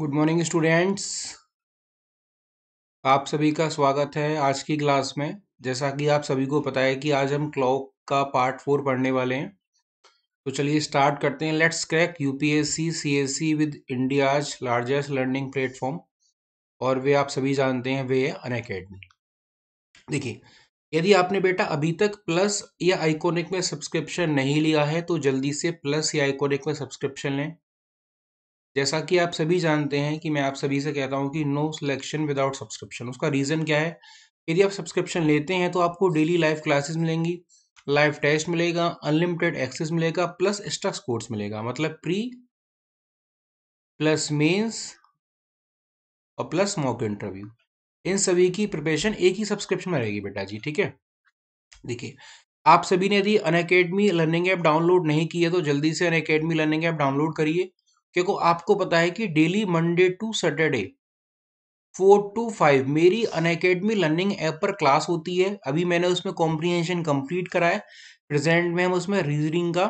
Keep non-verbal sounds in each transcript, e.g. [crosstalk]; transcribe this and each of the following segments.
good morning students आप सभी का स्वागत है आज की क्लास में जैसा कि आप सभी को पता है कि आज हम क्लॉक का पार्ट फोर पढ़ने वाले हैं तो चलिए स्टार्ट करते हैं let's crack UPSC CSE with India's largest learning platform और वे आप सभी जानते हैं वे है अन अकेडमी देखिए यदि आपने बेटा अभी तक प्लस या आइकोनिक में सब्सक्रिप्शन नहीं लिया है तो जल्दी से प्लस या आइकोनिक में सब्सक्रिप्शन लें जैसा कि आप सभी जानते हैं कि मैं आप सभी से कहता हूँ कि नो सिलेक्शन विदाउट सब्सक्रिप्शन उसका रीज़न क्या है यदि आप सब्सक्रिप्शन लेते हैं तो आपको डेली लाइव क्लासेस मिलेंगी लाइव टेस्ट मिलेगा अनलिमिटेड एक्सेस मिलेगा प्लस एक्स्ट्रा कोर्स मिलेगा मतलब प्री प्लस मेंस और प्लस मॉक इंटरव्यू इन सभी की प्रिपरेशन एक ही सब्सक्रिप्शन में रहेगी बेटा जी ठीक है देखिए आप सभी ने यदि अन लर्निंग ऐप डाउनलोड नहीं किया तो जल्दी से अन लर्निंग ऐप डाउनलोड करिए क्योंकि आपको पता है कि daily Monday to Saturday four to five मेरी अनएकेडमी लर्निंग ऐप पर क्लास होती है अभी मैंने उसमें कॉम्प्रीहेंशन कंप्लीट कराया प्रेजेंट में हम उसमें रीजनिंग का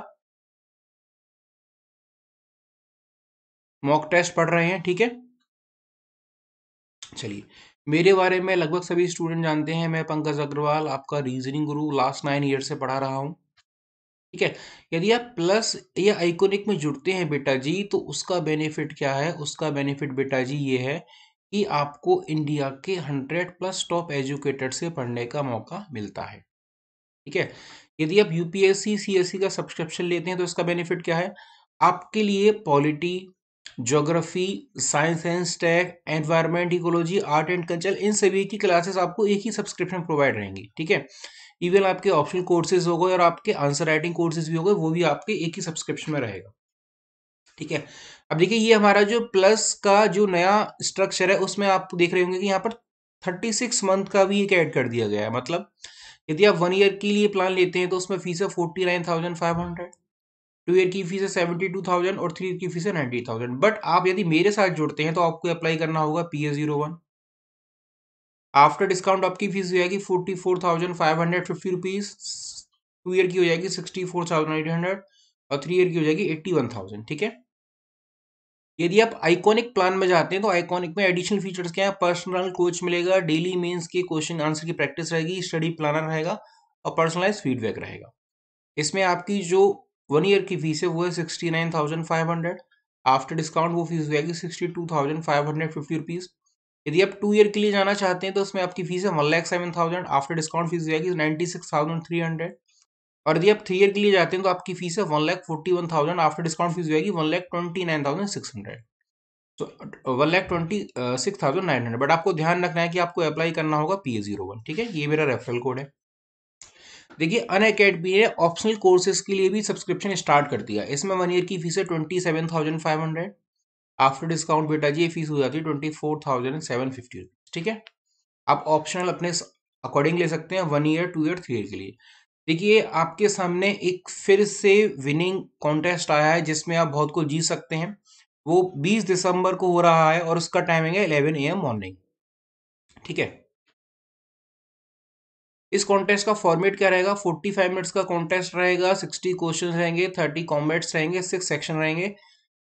मॉक टेस्ट पढ़ रहे हैं ठीक है चलिए मेरे बारे में लगभग सभी स्टूडेंट जानते हैं मैं पंकज अग्रवाल आपका रीजनिंग गुरु लास्ट नाइन ईयर से पढ़ा रहा हूं ठीक है यदि आप प्लस या आइकोनिक में जुड़ते हैं बेटा जी तो उसका बेनिफिट क्या है उसका बेनिफिट बेटा जी ये है कि आपको इंडिया के हंड्रेड प्लस टॉप एजुकेटेड से पढ़ने का मौका मिलता है ठीक है यदि आप यूपीएससी सीएससी e का सब्सक्रिप्शन लेते हैं तो इसका बेनिफिट क्या है आपके लिए polity geography science and tech environment ecology art and culture इन सभी की क्लासेस आपको एक ही सब्सक्रिप्शन प्रोवाइड रहेंगी ठीक है इवन आपके ऑप्शनल कोर्सेज हो गए और आपके आंसर राइटिंग कोर्सेज भी हो गए वो भी आपके एक ही सब्सक्रिप्शन में रहेगा ठीक है अब देखिए ये हमारा जो प्लस का जो नया स्ट्रक्चर है उसमें आप देख रहे होंगे कि यहाँ पर थर्टी सिक्स मंथ का भी एक ऐड कर दिया गया है मतलब यदि आप वन ईयर के लिए प्लान लेते हैं तो उसमें फीस है forty nine thousand five hundred two year की फीस है सेवेंटी टू थाउजेंड और थ्री ईयर की फीस है नाइन्टी थाउजेंड बट आप यदि मेरे साथ जुड़ते हैं तो आपको अप्लाई करना होगा P A zero one after discount आपकी फीस हो जाएगी forty four thousand five hundred fifty rupees two year की हो जाएगी sixty four thousand eight hundred और थ्री ईयर की हो जाएगी एट्टी वन थाउजेंड ठीक है यदि आप आइकॉनिक प्लान में जाते हैं तो आइकॉनिक में एडिशनल फीचर्स क्या है पर्सनल कोच मिलेगा डेली मेंस के क्वेश्चन आंसर की प्रैक्टिस रहेगी स्टडी प्लानर रहेगा और पर्सनलाइज फीडबैक रहेगा इसमें आपकी जो वन ईयर की फीस है वो है sixty nine thousand five hundred after discount वो फीस हो जाएगी sixty two thousand five hundred fifty rupees यदि आप टू ईयर के लिए जाना चाहते हैं तो उसमें आपकी फीस है one lakh seven thousand after discount fees जाएगी ninety six thousand three hundred और यदि आप थ्री ईयर के लिए जाते हैं तो आपकी फीस है one lakh forty one thousand after discount fees जाएगी one lakh twenty nine thousand six hundred so one lakh twenty six thousand nine hundred but आपको ध्यान रखना है कि आपको अप्लाई करना होगा पी ए जीरो वन ठीक है ये मेरा रेफरल कोड है देखिए अन अकेडमी ने ऑप्शनल कोर्सेज के लिए भी सब्सक्रिप्शन स्टार्ट कर दिया इसमें वन ईयर की फीस है twenty seven thousand five hundred after discount बेटा जी ये फीस हो जाती है twenty four thousand seven fifty rupees ठीक है आप ऑप्शनल अपने अकॉर्डिंग ले सकते हैं one year two year three year के लिए देखिए आपके सामने एक फिर से विनिंग कॉन्टेस्ट आया है जिसमें आप बहुत कुछ जीत सकते हैं वो बीस दिसंबर को हो रहा है और उसका टाइमिंग है इलेवन ए एम मॉर्निंग ठीक है इस कॉन्टेस्ट का फॉर्मेट क्या रहेगा 45 मिनट्स का कॉन्टेस्ट रहेगा 60 क्वेश्चंस रहेंगे 30 कॉमेंट्स रहेंगे सिक्स सेक्शन रहेंगे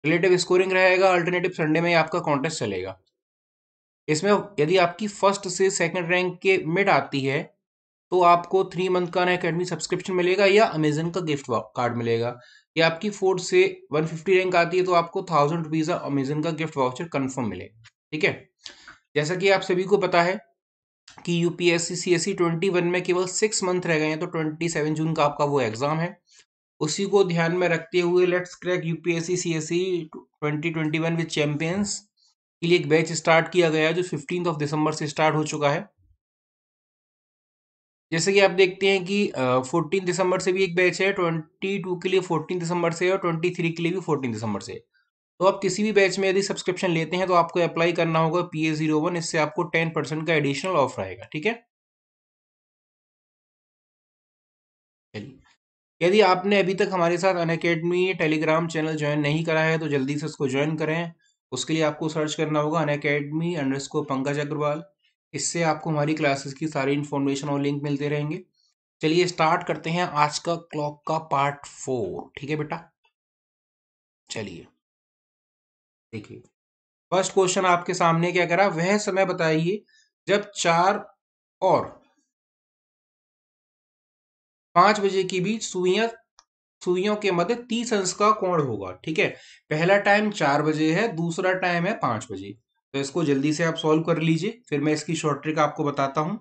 रिलेटिव स्कोरिंग रहेगा अल्टरनेटिव संडे में आपका कॉन्टेस्ट चलेगा इसमें यदि आपकी फर्स्ट से सेकंड रैंक के मिड आती है तो आपको थ्री मंथ का ना अकेडमी सब्सक्रिप्शन मिलेगा या अमेजन का गिफ्ट कार्ड मिलेगा या आपकी फोर्थ से 150 रैंक आती है तो आपको थाउजेंड रुपीज़ अमेजन का गिफ्ट वाउचर कन्फर्म मिलेगा ठीक है जैसा कि आप सभी को पता है कि यूपीएससी सीएससी 21 में केवल सिक्स मंथ रह गए हैं तो 27 जून का आपका वो एग्ज़ाम है उसी को ध्यान में रखते हुए let's crack UPSC CSC 2021 with champions के लिए एक बैच स्टार्ट किया गया है जो फिफ्टीन ऑफ दिसंबर से स्टार्ट हो चुका है जैसे कि आप देखते हैं कि फोर्टीन दिसंबर से भी एक बैच है ट्वेंटी टू के लिए फोर्टीन दिसंबर से और ट्वेंटी थ्री के लिए भी फोर्टीन दिसंबर से तो आप किसी भी बैच में यदि सब्सक्रिप्शन लेते हैं तो आपको अप्लाई करना होगा पी ए जीरो वन इससे आपको टेन परसेंट का एडिशनल ऑफर आएगा ठीक है यदि आपने अभी तक हमारे साथ Unacademy Telegram channel join नहीं करा है तो जल्दी से उसको ज्वाइन करें उसके लिए आपको सर्च करना होगा अन अकेडमी पंकज अग्रवाल इससे आपको हमारी क्लासेस की सारी इन्फॉर्मेशन और लिंक मिलते रहेंगे चलिए स्टार्ट करते हैं आज का क्लॉक का पार्ट फोर ठीक है बेटा चलिए देखिए फर्स्ट क्वेश्चन आपके सामने क्या करा वह समय बताइए जब चार और पांच बजे के बीच सुइया सुइयों के मध्य तीस अंश का कोण होगा ठीक है पहला टाइम चार बजे है दूसरा टाइम है पांच बजे तो इसको जल्दी से आप सॉल्व कर लीजिए फिर मैं इसकी शॉर्ट ट्रिक आपको बताता हूं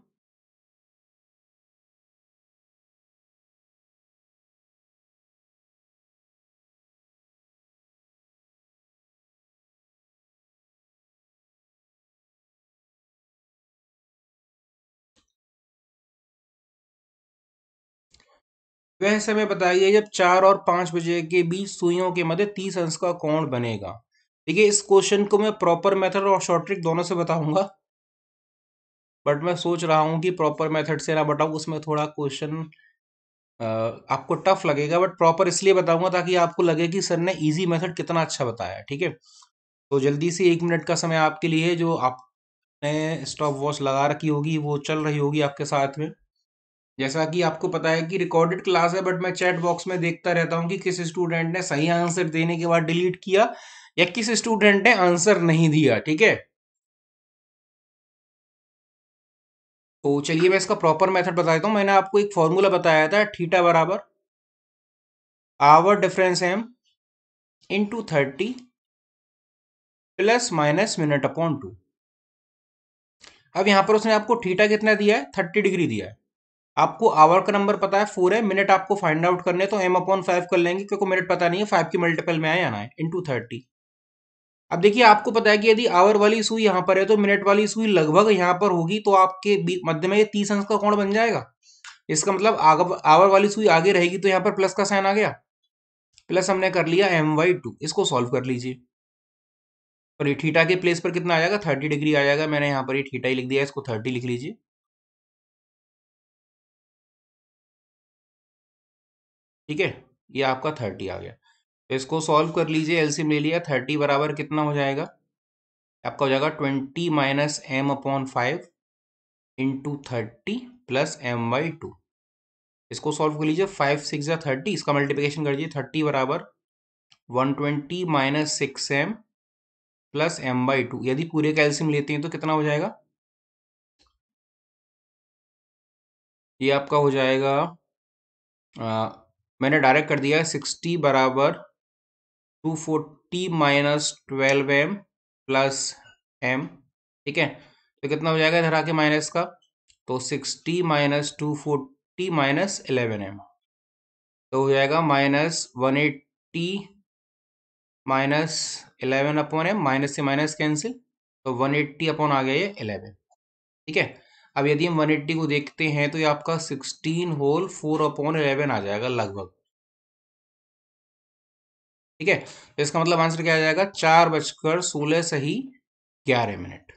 वह तो समय बताइए जब चार और पांच बजे के बीच सुइयों के मध्य तीस अंश का कोण बनेगा देखिए इस क्वेश्चन को मैं प्रॉपर मेथड और शॉर्ट ट्रिक दोनों से बताऊंगा बट मैं सोच रहा हूँ कि प्रॉपर मेथड से ना बताऊँ उसमें थोड़ा क्वेश्चन आपको टफ लगेगा बट प्रॉपर इसलिए बताऊंगा ताकि आपको लगे कि सर ने इजी मेथड कितना अच्छा बताया ठीक है तो जल्दी से एक मिनट का समय आपके लिए जो आपने स्टॉप वॉच लगा रखी होगी वो चल रही होगी आपके साथ में जैसा कि आपको पता है कि रिकॉर्डेड क्लास है बट मैं चैट बॉक्स में देखता रहता हूं कि किस स्टूडेंट ने सही आंसर देने के बाद डिलीट किया या किस स्टूडेंट ने आंसर नहीं दिया ठीक है तो चलिए मैं इसका प्रॉपर मेथड बता देता हूँ मैंने आपको एक फॉर्मूला बताया था थीटा बराबर hour difference M two thirty plus minus minute upon two अब यहां पर उसने आपको थीटा कितना दिया है थर्टी डिग्री दिया है आपको आवर का नंबर पता है फोर है मिनट आपको फाइंड आउट करने तो एम अपॉन फाइव कर लेंगे क्योंकि मिनट पता नहीं है फाइव की मल्टीपल में आए आना है इन टू थर्टी अब देखिए आपको पता है कि यदि आवर वाली सुई यहां पर है तो मिनट वाली सुई लगभग यहां पर होगी तो आपके मध्य में ये तीस अंश का कोण बन जाएगा इसका मतलब आवर वाली सुई आगे रहेगी तो यहाँ पर प्लस का साइन आ गया प्लस हमने कर लिया एम वाई टू इसको सॉल्व कर लीजिए और ये थीटा के प्लेस पर कितना आ जाएगा थर्टी डिग्री आ जाएगा मैंने यहाँ पर ये थीटा ही लिख दिया इसको थर्टी लिख लीजिए ठीक है ये आपका थर्टी आ गया तो इसको सॉल्व कर लीजिए एलसीएम ले लिया थर्टी बराबर कितना हो जाएगा आपका हो जाएगा twenty minus M upon five into thirty plus M by two इसको सॉल्व कर लीजिए फाइव सिक्स या थर्टी इसका मल्टीप्लिकेशन कर दीजिए थर्टी बराबर one twenty minus six M plus M by two यदि पूरे का एलसीएम लेते हैं तो कितना हो जाएगा ये आपका हो जाएगा मैंने डायरेक्ट कर दिया सिक्सटी बराबर two forty minus twelve M plus M ठीक है तो कितना हो जाएगा इधर आके माइनस का तो sixty minus two forty minus eleven M तो हो जाएगा minus one eighty minus eleven upon M minus से माइनस कैंसिल तो वन एट्टी अपॉन आ गया ये एलेवन ठीक है अब यदि हम 180 को देखते हैं तो ये आपका 16 होल 4 अपॉन इलेवन आ जाएगा लगभग ठीक है तो इसका मतलब आंसर क्या आ जाएगा चार बजकर सोलह सही ग्यारह मिनट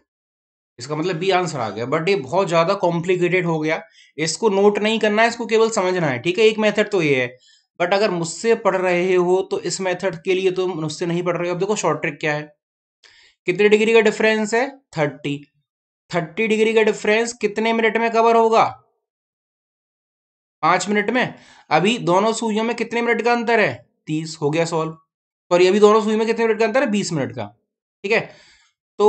इसका मतलब बी आंसर आ गया बट ये बहुत ज्यादा कॉम्प्लिकेटेड हो गया इसको नोट नहीं करना है इसको केवल समझना है ठीक है एक मेथड तो ये है बट अगर मुझसे पढ़ रहे हो तो इस मेथड के लिए तुम तो मुझसे नहीं पढ़ रहे हो अब देखो शॉर्ट ट्रिक क्या है कितने डिग्री का डिफरेंस है थर्टी थर्टी डिग्री का डिफरेंस कितने मिनट में कवर होगा पांच मिनट में अभी दोनों सुइयों में कितने मिनट का अंतर है तीस हो गया सॉल्व सॉरी अभी दोनों सुइयों में कितने मिनट का अंतर है बीस मिनट का ठीक है तो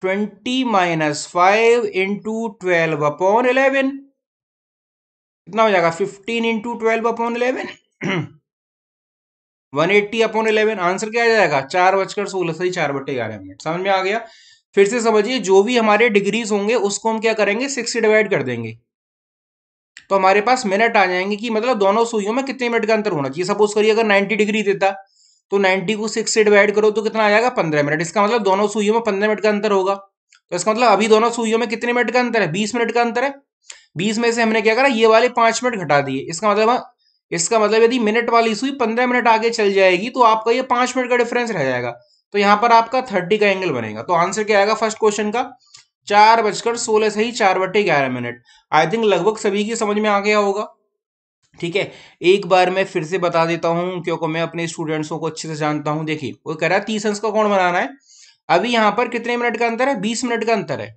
twenty minus five into twelve upon eleven कितना हो जाएगा fifteen into twelve upon eleven [clears throat] one eighty upon eleven answer क्या आ जाएगा चार बजकर सोलह से चार बटे ग्यारह मिनट समझ में आ गया फिर से समझिए जो भी हमारे डिग्रीज होंगे उसको हम क्या करेंगे सिक्स से डिवाइड कर देंगे तो हमारे पास मिनट आ जाएंगे कि मतलब दोनों सुइयों में कितने मिनट का अंतर होना चाहिए सपोज करिए अगर 90 डिग्री देता तो 90 को सिक्स से डिवाइड करो तो कितना आ जाएगा पंद्रह मिनट इसका मतलब दोनों सुइयों में पंद्रह मिनट का अंतर होगा तो इसका मतलब अभी दोनों सुइयों में कितने मिनट का अंतर है बीस मिनट का अंतर है बीस में से हमने क्या करा ये वाले पांच मिनट घटा दिए इसका मतलब इसका मतलब यदि मिनट वाली सुई पंद्रह मिनट आगे चल जाएगी तो आपका ये पांच मिनट का डिफरेंस रह जाएगा तो यहां पर आपका थर्टी का एंगल बनेगा तो आंसर क्या आएगा फर्स्ट क्वेश्चन का चार बजकर सोलह से ही चार बटे ग्यारह मिनट आई थिंक लगभग सभी की समझ में आ गया होगा ठीक है एक बार मैं फिर से बता देता हूँ क्योंकि मैं अपने स्टूडेंट्सों को अच्छे से जानता हूं देखिए वो कह रहा है तीस अंश का कौन बनाना है अभी यहां पर कितने मिनट का अंतर है बीस मिनट का अंतर है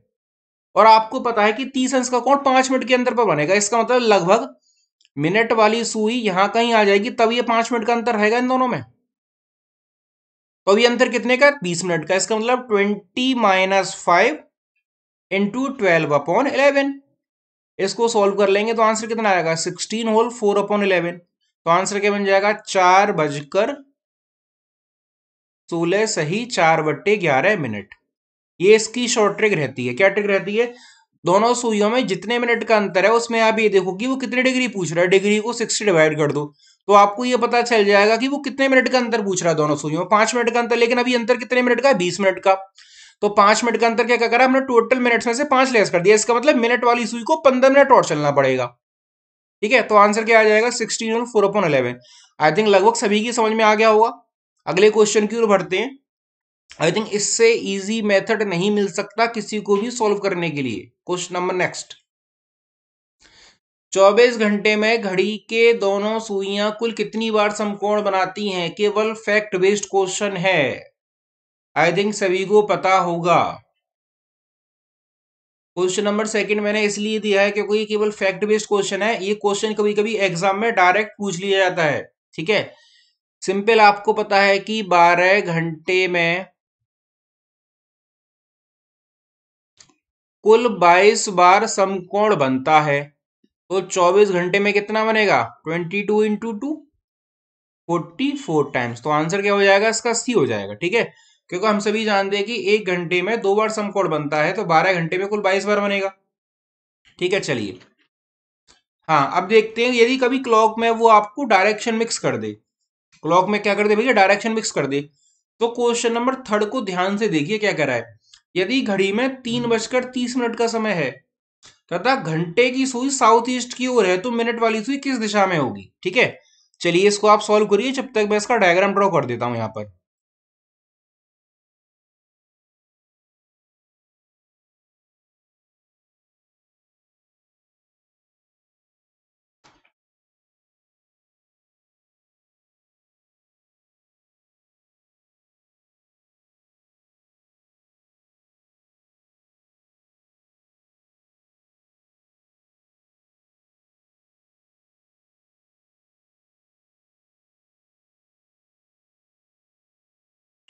और आपको पता है कि तीस अंश का कौन पांच मिनट के अंतर पर बनेगा इसका मतलब लगभग मिनट वाली सुई यहां कहीं आ जाएगी तब ये पांच मिनट का अंतर रहेगा इन दोनों में तो अभी अंतर कितने का बीस मिनट का इसका मतलब twenty minus five into twelve upon eleven इसको सॉल्व कर लेंगे तो आंसर कितना आएगा sixteen whole four upon eleven तो आंसर क्या बन जाएगा चार बजकर सोलह सही चार बट्टे ग्यारह मिनट ये इसकी शॉर्ट ट्रिक रहती है क्या ट्रिक रहती है दोनों सुइयों में जितने मिनट का अंतर है उसमें आप ये देखो कि वो कितने डिग्री पूछ रहा है डिग्री को सिक्सटी डिवाइड कर दो तो आपको यह पता चल जाएगा कि वो कितने मिनट का अंतर पूछ रहा है दोनों सुइयों में पांच मिनट का अंतर लेकिन अभी अंतर कितने मिनट का है बीस मिनट का तो पांच मिनट का अंतर क्या क्या करा हमने टोटल मिनट में से पांच लेस कर दिया इसका मतलब मिनट वाली सुई को पंद्रह मिनट और चलना पड़ेगा ठीक है तो आंसर क्या आ जाएगा सिक्सटीन और four upon eleven I think लगभग सभी की समझ में आ गया होगा अगले क्वेश्चन की ओर बढ़ते हैं आई थिंक इससे इजी मेथड नहीं मिल सकता किसी को भी सॉल्व करने के लिए क्वेश्चन नंबर नेक्स्ट चौबीस घंटे में घड़ी के दोनों सुइयां कुल कितनी बार समकोण बनाती हैं केवल फैक्ट बेस्ड क्वेश्चन है आई थिंक सभी को पता होगा क्वेश्चन नंबर सेकंड मैंने इसलिए दिया है क्योंकि केवल फैक्ट बेस्ड क्वेश्चन है ये क्वेश्चन कभी कभी एग्जाम में डायरेक्ट पूछ लिया जाता है ठीक है सिंपल आपको पता है कि 12 घंटे में कुल 22 बार समकोण बनता है तो 24 घंटे में कितना बनेगा 22 two into two forty four times तो आंसर क्या हो जाएगा इसका सी हो जाएगा ठीक है क्योंकि हम सभी जानते हैं कि एक घंटे में दो बार समकोण बनता है तो बारह घंटे में कुल बाईस बार बनेगा ठीक है चलिए हाँ अब देखते हैं यदि कभी क्लॉक में वो आपको डायरेक्शन मिक्स कर दे क्लॉक में क्या कर दे भैया डायरेक्शन मिक्स कर दे तो क्वेश्चन नंबर थर्ड को ध्यान से देखिए क्या कह रहा है यदि घड़ी में तीन बजकर तीस मिनट का समय है कहता घंटे की सुई साउथ ईस्ट की ओर है तो मिनट वाली सुई किस दिशा में होगी ठीक है चलिए इसको आप सॉल्व करिए जब तक मैं इसका डायग्राम ड्रॉ कर देता हूं यहां पर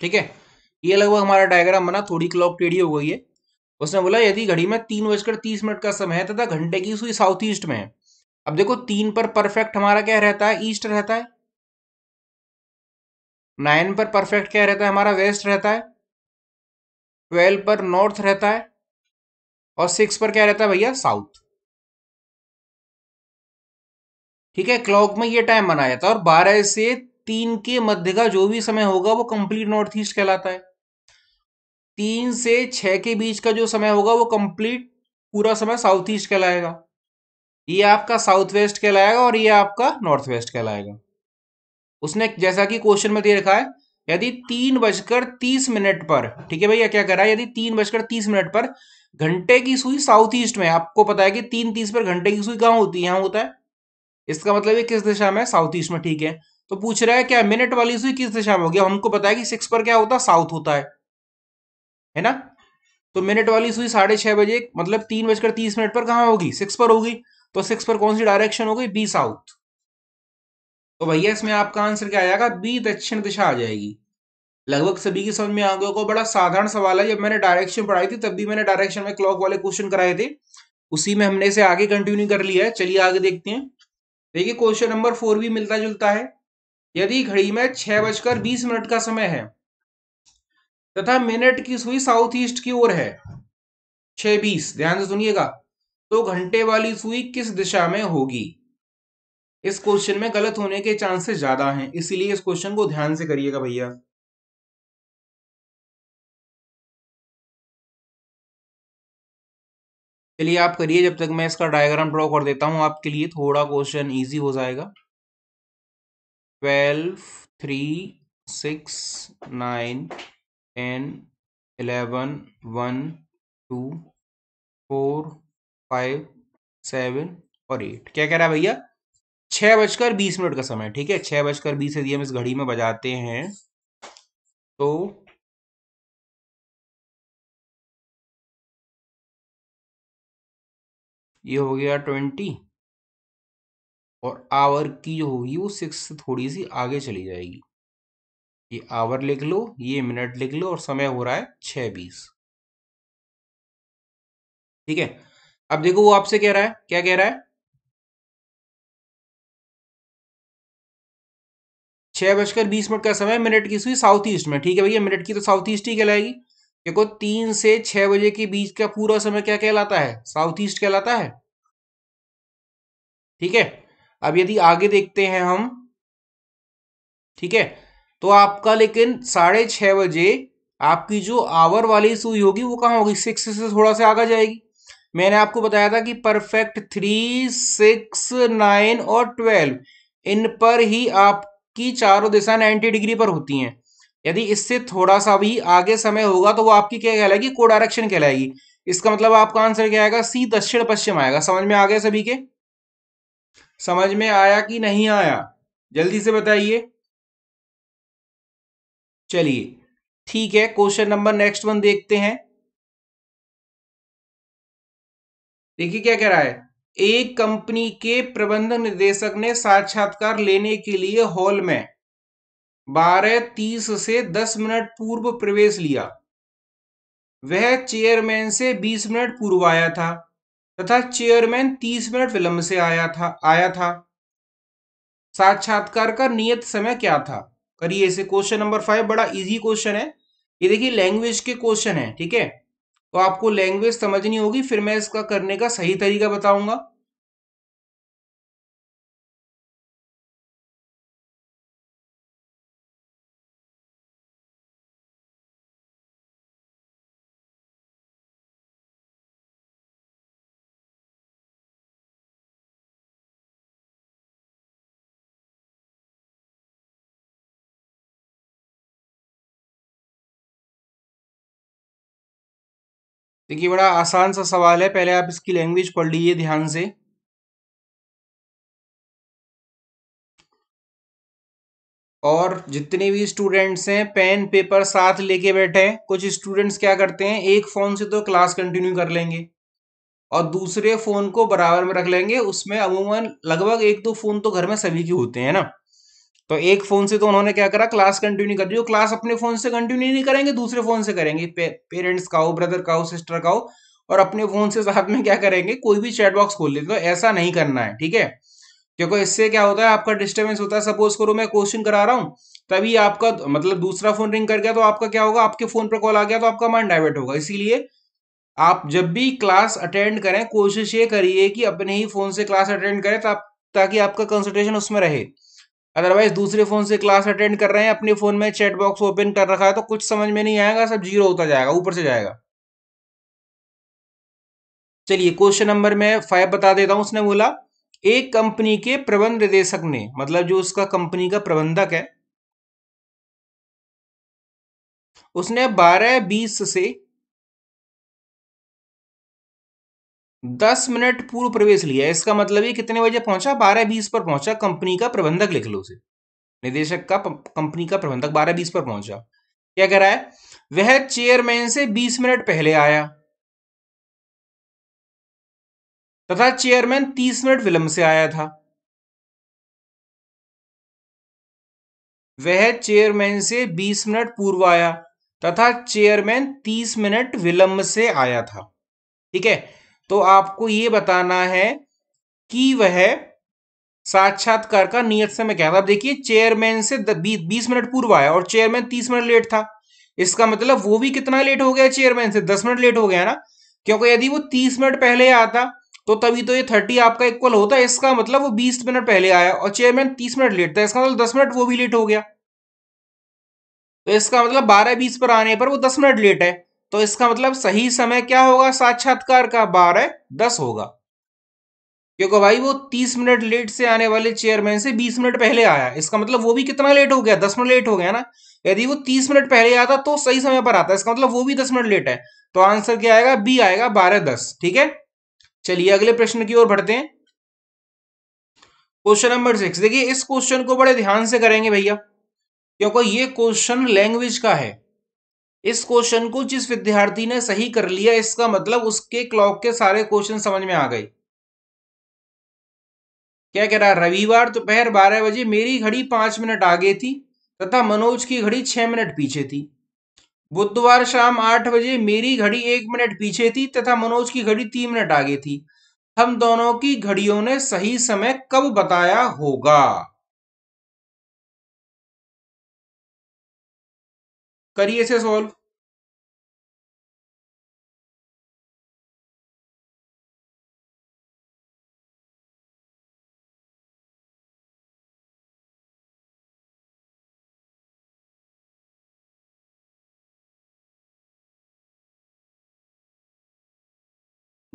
ठीक है ये लगभग हमारा डायग्राम बना थोड़ी क्लॉक टेढ़ी हो गई है उसने बोला यदि घड़ी में तीन बजकर तीस मिनट का समय है तथा घंटे की सुई साउथ ईस्ट में है अब देखो तीन पर परफेक्ट हमारा क्या रहता है ईस्ट रहता है नाइन पर परफेक्ट क्या रहता है हमारा वेस्ट रहता है ट्वेल्व पर नॉर्थ रहता है और सिक्स पर क्या रहता है भैया साउथ ठीक है क्लॉक में ये टाइम बनाया जाता है और बारह से तीन के मध्य का जो भी समय होगा वो कंप्लीट नॉर्थ ईस्ट कहलाता है तीन से छह के बीच का जो समय होगा वो कंप्लीट पूरा समय साउथ ईस्ट कहलाएगा ये आपका साउथ वेस्ट कहलाएगा और ये आपका नॉर्थ वेस्ट कहलाएगा उसने जैसा कि क्वेश्चन में दे रखा है यदि तीन बजकर तीस मिनट पर ठीक है भैया क्या करा है यदि तीन बजकर तीस मिनट पर घंटे की सुई साउथ ईस्ट में आपको पता है कि तीन तीस पर घंटे की सुई कहाँ होती है यहाँ होता है इसका मतलब ये किस दिशा में साउथ ईस्ट में ठीक है तो पूछ रहा है क्या मिनट वाली सुई किस दिशा में होगी हमको पता है कि सिक्स पर क्या होता है साउथ होता है है ना तो मिनट वाली सुई साढ़े छह बजे मतलब तीन बजकर तीस मिनट पर कहां होगी सिक्स पर होगी तो सिक्स पर कौन सी डायरेक्शन हो गई बी साउथ तो भैया इसमें आपका आंसर क्या आ जाएगा बी दक्षिण दिशा आ जाएगी लगभग सभी की समझ में आ गया को बड़ा साधारण सवाल है जब मैंने डायरेक्शन पढ़ाई थी तब भी मैंने डायरेक्शन में क्लॉक वाले क्वेश्चन कराए थे उसी में हमने इसे आगे कंटिन्यू कर लिया है चलिए आगे देखते हैं देखिए क्वेश्चन नंबर फोर भी मिलता जुलता है यदि घड़ी में छह बजकर बीस मिनट का समय है तथा मिनट की सुई साउथ ईस्ट की ओर है छह बीस ध्यान से सुनिएगा तो घंटे वाली सुई किस दिशा में होगी इस क्वेश्चन में गलत होने के चांसेस ज्यादा हैं इसीलिए इस क्वेश्चन को ध्यान से करिएगा भैया चलिए आप करिए जब तक मैं इसका डायग्राम ड्रॉ कर देता हूं आपके लिए थोड़ा क्वेश्चन इजी हो जाएगा twelve three six nine ten eleven one two four five seven और एट क्या कह रहा है भैया छह बजकर बीस मिनट का समय ठीक है छह बजकर बीस यदि हम इस घड़ी में बजाते हैं तो ये हो गया ट्वेंटी और आवर की जो होगी वो सिक्स से थोड़ी सी आगे चली जाएगी ये आवर लिख लो ये मिनट लिख लो और समय हो रहा है छह बीस ठीक है अब देखो वो आपसे कह रहा है क्या कह रहा है छह बजकर बीस मिनट का समय मिनट की सुई साउथ ईस्ट में ठीक है भैया मिनट की तो साउथ ईस्ट ही कहलाएगी देखो तीन से छह बजे के बीच का पूरा समय क्या कहलाता है साउथ ईस्ट कहलाता है ठीक है अब यदि आगे देखते हैं हम ठीक है तो आपका लेकिन साढ़े छह बजे आपकी जो आवर वाली सुई होगी वो कहाँ होगी सिक्स से थोड़ा सा आगे जाएगी मैंने आपको बताया था कि परफेक्ट थ्री सिक्स नाइन और ट्वेल्व इन पर ही आपकी चारों दिशा नाइन्टी डिग्री पर होती हैं यदि इससे थोड़ा सा भी आगे समय होगा तो वो आपकी क्या कहलाएगी को डायरेक्शन कहलाएगी इसका मतलब आपका आंसर क्या आएगा सी दक्षिण पश्चिम आएगा समझ में आ गया सभी के समझ में आया कि नहीं आया जल्दी से बताइए चलिए ठीक है क्वेश्चन नंबर नेक्स्ट वन देखते हैं देखिए क्या कह रहा है एक कंपनी के प्रबंध निदेशक ने साक्षात्कार लेने के लिए हॉल में बारह तीस से दस मिनट पूर्व प्रवेश लिया वह चेयरमैन से बीस मिनट पूर्व आया था तथा चेयरमैन तीस मिनट विलंब से आया था आया था साक्षात्कार का नियत समय क्या था करिए इसे क्वेश्चन नंबर फाइव बड़ा इजी क्वेश्चन है ये देखिए लैंग्वेज के क्वेश्चन है ठीक है तो आपको लैंग्वेज समझनी होगी फिर मैं इसका करने का सही तरीका बताऊंगा देखिए बड़ा आसान सा सवाल है पहले आप इसकी लैंग्वेज पढ़ लीजिए ध्यान से और जितने भी स्टूडेंट्स हैं पेन पेपर साथ लेके बैठे हैं कुछ स्टूडेंट्स क्या करते हैं एक फ़ोन से तो क्लास कंटिन्यू कर लेंगे और दूसरे फ़ोन को बराबर में रख लेंगे उसमें अमूमन लगभग एक दो फ़ोन तो घर में सभी के होते हैं ना तो एक फोन से तो उन्होंने क्या करा क्लास कंटिन्यू कर दी क्लास अपने फोन से कंटिन्यू नहीं करेंगे दूसरे फोन से करेंगे पे, पेरेंट्स का हो ब्रदर का हो सिस्टर का हो और अपने फोन से साथ में क्या करेंगे कोई भी चैट बॉक्स खोल लेते तो ऐसा नहीं करना है ठीक है क्योंकि इससे क्या होता है आपका डिस्टर्बेंस होता है सपोज करो मैं क्वेश्चन करा रहा हूँ तभी आपका मतलब दूसरा फोन रिंग कर गया तो आपका क्या होगा आपके फोन पर कॉल आ गया तो आपका माइंड डाइवर्ट होगा इसीलिए आप जब भी क्लास अटेंड करें कोशिश ये करिए कि अपने ही फोन से क्लास अटेंड करें ताकि आपका कंसंट्रेशन उसमें रहे अदरवाइज दूसरे फोन से क्लास अटेंड कर रहे हैं अपने फोन में चैट बॉक्स ओपन कर रखा है तो कुछ समझ में नहीं आएगा सब जीरो होता जाएगा ऊपर से जाएगा चलिए क्वेश्चन नंबर में फाइव बता देता हूं उसने बोला एक कंपनी के प्रबंध निदेशक ने मतलब जो उसका कंपनी का प्रबंधक है उसने बारह बीस से दस मिनट पूर्व प्रवेश लिया इसका मतलब ये कितने बजे पहुंचा बारह बीस पर पहुंचा कंपनी का प्रबंधक लिख लो उसे निदेशक का कंपनी का प्रबंधक बारह बीस पर पहुंचा क्या कह रहा है वह चेयरमैन से बीस मिनट पहले आया तथा चेयरमैन तीस मिनट विलंब से आया था वह चेयरमैन से बीस मिनट पूर्व आया तथा चेयरमैन तीस मिनट विलंब से आया था ठीक है तो आपको ये बताना है कि वह साक्षात्कार का नियत समय क्या था अब देखिए चेयरमैन से बीस मिनट पूर्व आया और चेयरमैन तीस मिनट लेट था इसका मतलब वो भी कितना लेट हो गया चेयरमैन से दस मिनट लेट हो गया ना क्योंकि यदि वो तीस मिनट पहले आता तो तभी तो ये थर्टी आपका इक्वल होता इसका मतलब वो बीस मिनट पहले आया और चेयरमैन तीस मिनट लेट था इसका मतलब दस मिनट वो भी लेट हो गया तो इसका मतलब बारह बीस पर आने पर वो दस मिनट लेट है तो इसका मतलब सही समय क्या होगा साक्षात्कार का बारह दस होगा क्योंकि भाई वो तीस मिनट लेट से आने वाले चेयरमैन से बीस मिनट पहले आया इसका मतलब वो भी कितना लेट हो गया दस मिनट लेट हो गया ना यदि वो तीस मिनट पहले आता तो सही समय पर आता इसका मतलब वो भी दस मिनट लेट है तो आंसर क्या आएगा बी आएगा बारह दस ठीक है चलिए अगले प्रश्न की ओर बढ़ते हैं क्वेश्चन नंबर सिक्स देखिए इस क्वेश्चन को बड़े ध्यान से करेंगे भैया क्योंकि ये क्वेश्चन लैंग्वेज का है इस क्वेश्चन को जिस विद्यार्थी ने सही कर लिया इसका मतलब उसके क्लॉक के सारे क्वेश्चन समझ में आ गए क्या कह रहा रविवार दोपहर बारह बजे मेरी घड़ी पांच मिनट आगे थी तथा मनोज की घड़ी छह मिनट पीछे थी बुधवार शाम आठ बजे मेरी घड़ी एक मिनट पीछे थी तथा मनोज की घड़ी तीन मिनट आगे थी हम दोनों की घड़ियों ने सही समय कब बताया होगा करिए इसे सॉल्व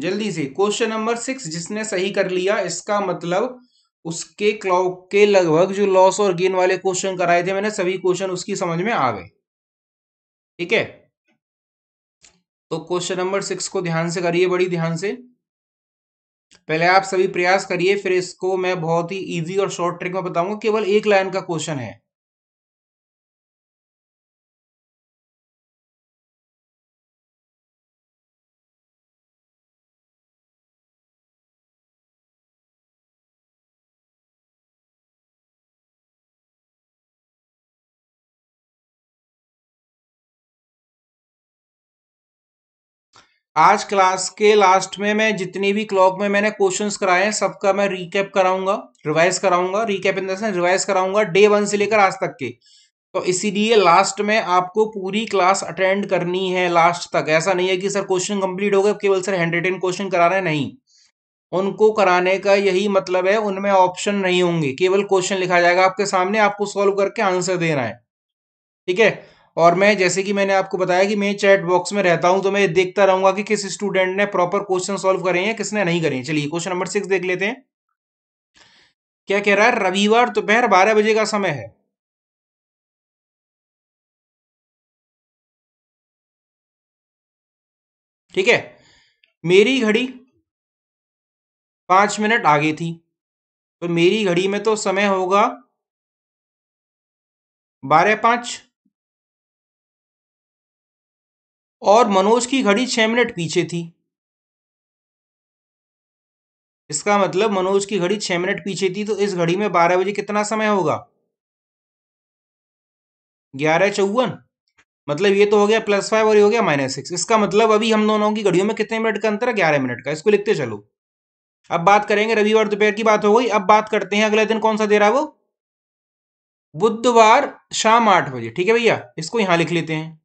जल्दी से क्वेश्चन नंबर सिक्स जिसने सही कर लिया इसका मतलब उसके क्लॉक के लगभग जो लॉस और गेन वाले क्वेश्चन कराए थे मैंने सभी क्वेश्चन उसकी समझ में आ गए ठीक है तो क्वेश्चन नंबर सिक्स को ध्यान से करिए बड़ी ध्यान से पहले आप सभी प्रयास करिए फिर इसको मैं बहुत ही इजी और शॉर्ट ट्रिक में बताऊंगा केवल एक लाइन का क्वेश्चन है आज क्लास के लास्ट में मैं जितनी भी क्लॉक में मैंने क्वेश्चंस कराए हैं सबका मैं रीकैप कराऊंगा रिवाइज कराऊंगा रीकैप इन देंस रिवाइज कराऊंगा डे वन से लेकर आज तक के तो इसीलिए लास्ट में आपको पूरी क्लास अटेंड करनी है लास्ट तक ऐसा नहीं है कि सर क्वेश्चन कंप्लीट हो गए केवल सर हैंड रिटेन क्वेश्चन करा रहे हैं नहीं उनको कराने का यही मतलब है उनमें ऑप्शन नहीं होंगे केवल क्वेश्चन लिखा जाएगा आपके सामने आपको सॉल्व करके आंसर देना है ठीक है और मैं जैसे कि मैंने आपको बताया कि मैं चैट बॉक्स में रहता हूं तो मैं देखता रहूंगा कि किस स्टूडेंट ने प्रॉपर क्वेश्चन सॉल्व करे हैं किसने नहीं करे चलिए क्वेश्चन नंबर सिक्स देख लेते हैं क्या कह रहा है रविवार दोपहर बारह बजे का समय है ठीक है मेरी घड़ी पांच मिनट आगे थी तो मेरी घड़ी में तो समय होगा बारह पांच और मनोज की घड़ी छह मिनट पीछे थी इसका मतलब मनोज की घड़ी छह मिनट पीछे थी तो इस घड़ी में बारह बजे कितना समय होगा ग्यारह चौवन मतलब ये तो हो गया प्लस फाइव और ये हो गया माइनस सिक्स इसका मतलब अभी हम दोनों की घड़ियों में कितने मिनट का अंतर है ग्यारह मिनट का इसको लिखते चलो अब बात करेंगे रविवार दोपहर की बात हो गई अब बात करते हैं अगले दिन कौन सा दे रहा है वो बुधवार शाम आठ बजे ठीक है भैया इसको यहां लिख लेते हैं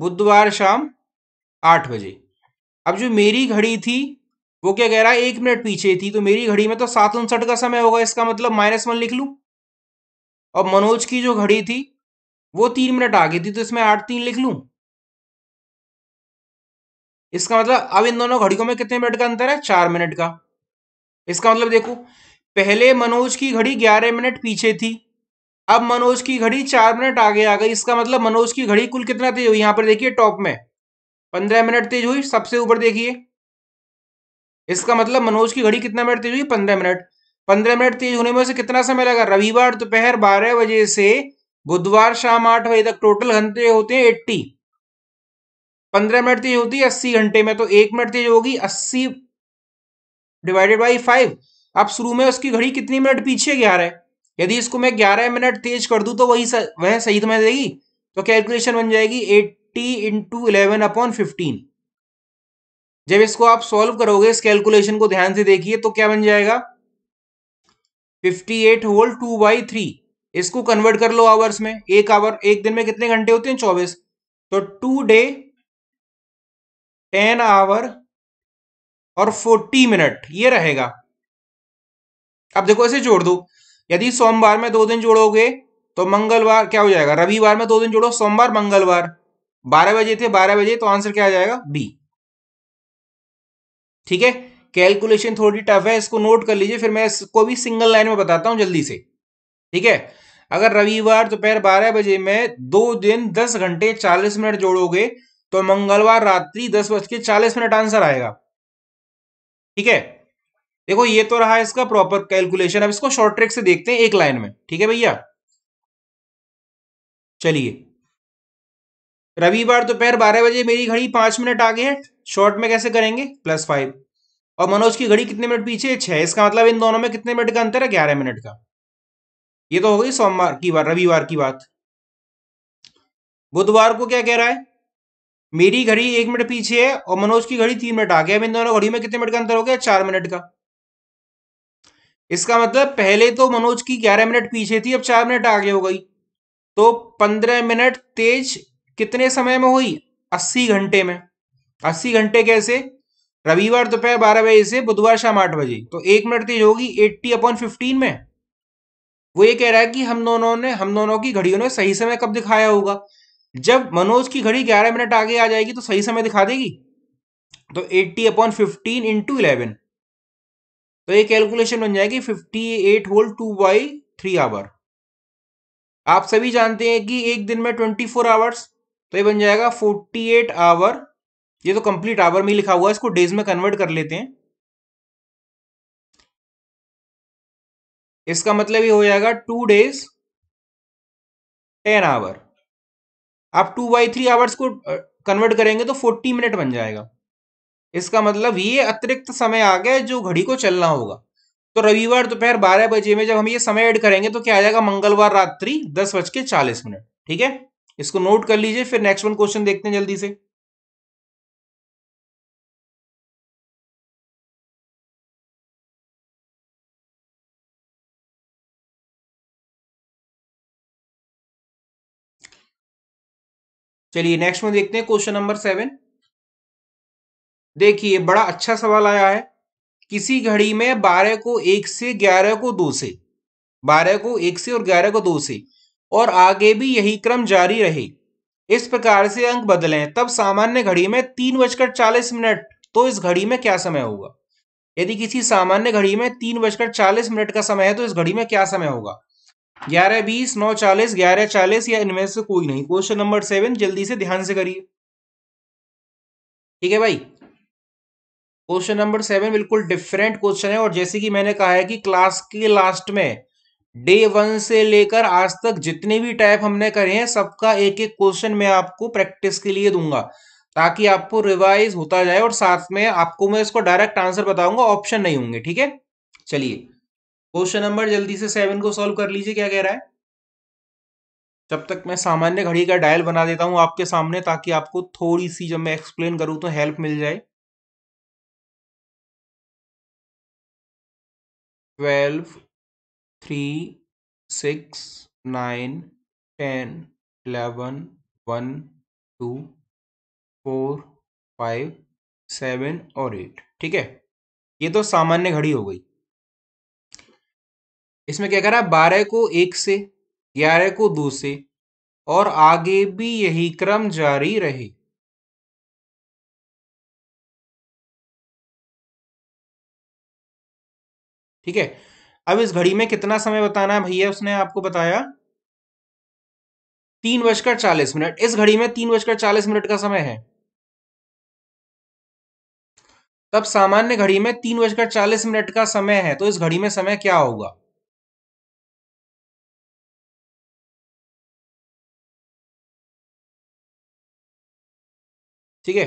बुधवार शाम आठ बजे अब जो मेरी घड़ी थी वो क्या कह रहा है एक मिनट पीछे थी तो मेरी घड़ी में तो सात उनसठ का समय होगा इसका मतलब माइनस वन लिख लू और मनोज की जो घड़ी थी वो तीन मिनट आगे थी तो इसमें आठ तीन लिख लू इसका मतलब अब इन दोनों घड़ियों में कितने मिनट का अंतर है चार मिनट का इसका मतलब देखो पहले मनोज की घड़ी ग्यारह मिनट पीछे थी अब मनोज की घड़ी चार मिनट आगे आ गई इसका मतलब मनोज की घड़ी कुल कितना तेज हुई यहां पर देखिए टॉप में पंद्रह मिनट तेज हुई सबसे ऊपर देखिए इसका मतलब मनोज की घड़ी कितना मिनट तेज हुई पंद्रह मिनट पंद्रह मिनट तेज होने में से कितना समय लगा रविवार दोपहर बारह बजे से बुधवार शाम आठ बजे तक टोटल घंटे होते हैं एट्टी पंद्रह मिनट तेज होती है अस्सी घंटे में तो एक मिनट तेज होगी अस्सी डिवाइडेड बाई फाइव अब शुरू में उसकी घड़ी कितनी मिनट पीछे गया है यदि इसको मैं 11 मिनट तेज कर दूं तो वही स, वह सही समय तो देगी तो कैलकुलेशन बन जाएगी 80 इंटू इलेवन अपॉन फिफ्टीन जब इसको आप सॉल्व करोगे इस कैलकुलेशन को ध्यान से देखिए तो क्या बन जाएगा 58 eight whole two by three इसको कन्वर्ट कर लो आवर्स में एक आवर एक दिन में कितने घंटे होते हैं चौबीस तो टू डे टेन आवर और फोर्टी मिनट ये रहेगा अब देखो इसे जोड़ दो यदि सोमवार में दो दिन जोड़ोगे तो मंगलवार क्या हो जाएगा रविवार में दो दिन जोड़ो सोमवार मंगलवार बारह बजे थे बारह बजे तो आंसर क्या आ जाएगा बी ठीक है कैलकुलेशन थोड़ी टफ है इसको नोट कर लीजिए फिर मैं इसको भी सिंगल लाइन में बताता हूं जल्दी से ठीक है अगर रविवार दोपहर बारह बजे में दो दिन दस घंटे चालीस मिनट जोड़ोगे तो मंगलवार रात्रि दस बज के चालीस मिनट आंसर आएगा ठीक है देखो ये तो रहा इसका प्रॉपर कैलकुलेशन अब इसको शॉर्ट ट्रिक से देखते हैं एक लाइन में ठीक है भैया चलिए रविवार दोपहर बारह बजे मेरी घड़ी पांच मिनट आगे है शॉर्ट में कैसे करेंगे प्लस फाइव और मनोज की घड़ी कितने मिनट पीछे है छह इसका मतलब इन दोनों में कितने मिनट का अंतर है ग्यारह मिनट का ये तो हो गई सोमवार की बात रविवार की बात बुधवार को क्या कह रहा है मेरी घड़ी एक मिनट पीछे है और मनोज की घड़ी तीन मिनट आगे अब इन दोनों घड़ी में कितने मिनट का अंतर हो गया चार मिनट का इसका मतलब पहले तो मनोज की ग्यारह मिनट पीछे थी अब चार मिनट आगे हो गई तो पंद्रह मिनट तेज कितने समय में हुई अस्सी घंटे में अस्सी घंटे कैसे रविवार दोपहर बारह बजे से बुधवार शाम आठ बजे तो एक मिनट तेज होगी एट्टी अपॉन फिफ्टीन में वो ये कह रहा है कि हम दोनों ने हम दोनों की घड़ियों ने सही समय कब दिखाया होगा जब मनोज की घड़ी ग्यारह मिनट आगे आ जाएगी तो सही समय दिखा देगी तो eighty upon fifteen into eleven तो ये कैलकुलेशन बन जाएगी fifty eight whole two by three hour आप सभी जानते हैं कि एक दिन में ट्वेंटी फोर आवर्स तो ये बन जाएगा फोर्टी एट आवर ये तो कंप्लीट आवर में लिखा हुआ है इसको डेज में कन्वर्ट कर लेते हैं इसका मतलब ये हो जाएगा टू डेज टेन आवर आप टू बाई थ्री आवर्स को कन्वर्ट करेंगे तो फोर्टी मिनट बन जाएगा इसका मतलब ये अतिरिक्त समय आ गया जो घड़ी को चलना होगा तो रविवार दोपहर बारह बजे में जब हम ये समय ऐड करेंगे तो क्या आ जाएगा मंगलवार रात्रि दस बज के चालीस मिनट ठीक है इसको नोट कर लीजिए फिर नेक्स्ट वन क्वेश्चन देखते हैं जल्दी से चलिए नेक्स्ट में देखते हैं क्वेश्चन नंबर सेवन देखिए बड़ा अच्छा सवाल आया है किसी घड़ी में बारह को एक से ग्यारह को दो से बारह को एक से और ग्यारह को दो से और आगे भी यही क्रम जारी रहे इस प्रकार से अंक बदलें तब सामान्य घड़ी में तीन बजकर चालीस मिनट तो इस घड़ी में क्या समय होगा यदि किसी सामान्य घड़ी में तीन बजकर चालीस मिनट का समय है तो इस घड़ी में क्या समय होगा ग्यारह बीस नौ चालीस ग्यारह चालीस या इनमें से कोई नहीं क्वेश्चन नंबर सेवन जल्दी से ध्यान से करिए ठीक है भाई क्वेश्चन नंबर सेवन बिल्कुल डिफरेंट क्वेश्चन है और जैसे कि मैंने कहा है कि क्लास के लास्ट में डे वन से लेकर आज तक जितने भी टाइप हमने करे हैं सबका एक एक क्वेश्चन मैं आपको प्रैक्टिस के लिए दूंगा ताकि आपको रिवाइज होता जाए और साथ में आपको मैं इसको डायरेक्ट आंसर बताऊंगा ऑप्शन नहीं होंगे ठीक है चलिए क्वेश्चन नंबर जल्दी से सेवन को सॉल्व कर लीजिए क्या कह रहा है जब तक मैं सामान्य घड़ी का डायल बना देता हूं आपके सामने ताकि आपको थोड़ी सी जब मैं एक्सप्लेन करूं तो हेल्प मिल जाए twelve three six nine ten eleven one two four five seven और एट ठीक है ये तो सामान्य घड़ी हो गई इसमें क्या करा बारह को एक से ग्यारह को दो से और आगे भी यही क्रम जारी रहे ठीक है अब इस घड़ी में कितना समय बताना है भैया उसने आपको बताया तीन बजकर चालीस मिनट इस घड़ी में तीन बजकर चालीस मिनट का समय है तब सामान्य घड़ी में तीन बजकर चालीस मिनट का समय है तो इस घड़ी में समय क्या होगा ठीक है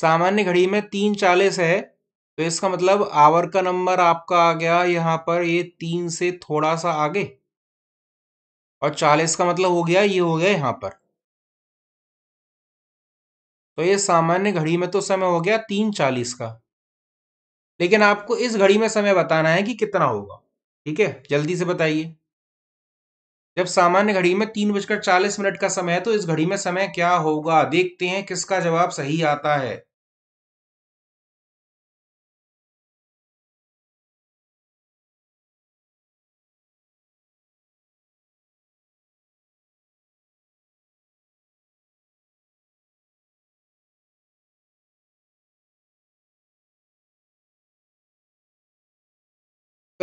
सामान्य घड़ी में तीन चालीस है तो इसका मतलब आवर का नंबर आपका आ गया यहां पर ये तीन से थोड़ा सा आगे और चालीस का मतलब हो गया ये हो गया यहां पर तो ये सामान्य घड़ी में तो समय हो गया तीन चालीस का लेकिन आपको इस घड़ी में समय बताना है कि कितना होगा ठीक है जल्दी से बताइए जब सामान्य घड़ी में तीन बजकर चालीस मिनट का समय है तो इस घड़ी में समय क्या होगा देखते हैं किसका जवाब सही आता है